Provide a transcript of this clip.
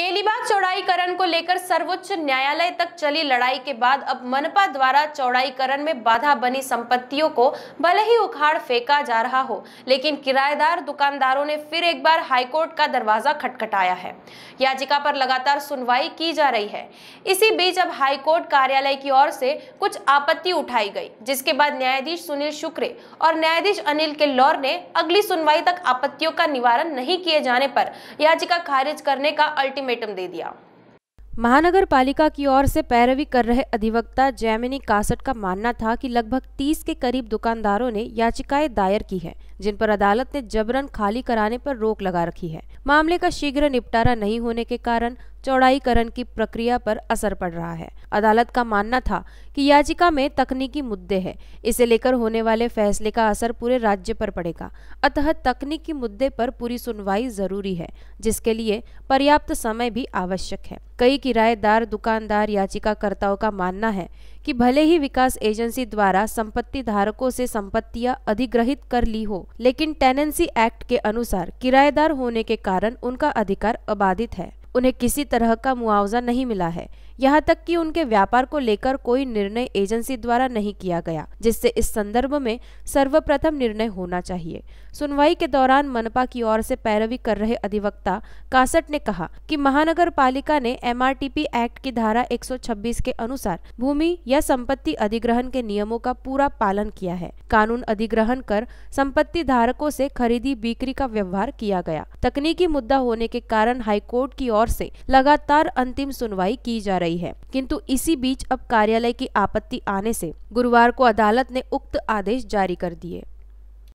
केलीबाग चौड़ाईकरण को लेकर सर्वोच्च न्यायालय तक चली लड़ाई के बाद अब मनपा द्वारा चौड़ाईकरण में बाधा बनी संपत्तियों को भले ही उखाड़ फेंका जा रहा हो लेकिन किराएदार दुकानदारों ने फिर एक बार हाईकोर्ट का दरवाजा खटखटाया है याचिका पर लगातार सुनवाई की जा रही है इसी बीच अब हाईकोर्ट कार्यालय की ओर से कुछ आपत्ति उठाई गई जिसके बाद न्यायाधीश सुनील शुक्र और न्यायाधीश अनिल किल्लौर ने अगली सुनवाई तक आपत्तियों का निवारण नहीं किए जाने पर याचिका खारिज करने का अल्टीमेट अल्टीमेटम दे दिया महानगर पालिका की ओर से पैरवी कर रहे अधिवक्ता जैमिनी कासट का मानना था कि लगभग 30 के करीब दुकानदारों ने याचिकाएं दायर की हैं, जिन पर अदालत ने जबरन खाली कराने पर रोक लगा रखी है मामले का शीघ्र निपटारा नहीं होने के कारण चौड़ाईकरण की प्रक्रिया पर असर पड़ रहा है अदालत का मानना था कि याचिका में तकनीकी मुद्दे हैं इसे लेकर होने वाले फैसले का असर पूरे राज्य पर पड़ेगा अतः तकनीकी मुद्दे पर पूरी सुनवाई जरूरी है जिसके लिए पर्याप्त समय भी आवश्यक है कई किराएदार दुकानदार याचिकाकर्ताओं का मानना है कि भले ही विकास एजेंसी द्वारा संपत्ति धारकों से संपत्तियां अधिग्रहित कर ली हो लेकिन टेनेंसी एक्ट के अनुसार किराएदार होने के कारण उनका अधिकार अबाधित है उन्हें किसी तरह का मुआवजा नहीं मिला है यहाँ तक कि उनके व्यापार को लेकर कोई निर्णय एजेंसी द्वारा नहीं किया गया जिससे इस संदर्भ में सर्वप्रथम निर्णय होना चाहिए सुनवाई के दौरान मनपा की ओर से पैरवी कर रहे अधिवक्ता कासट ने कहा कि महानगर पालिका ने एमआरटीपी एक्ट की धारा 126 के अनुसार भूमि या संपत्ति अधिग्रहण के नियमों का पूरा पालन किया है कानून अधिग्रहण कर संपत्ति धारकों से खरीदी बिक्री का व्यवहार किया गया तकनीकी मुद्दा होने के कारण हाईकोर्ट की ओर से लगातार अंतिम सुनवाई की जा रही गई है किंतु इसी बीच अब कार्यालय की आपत्ति आने से गुरुवार को अदालत ने उक्त आदेश जारी कर दिए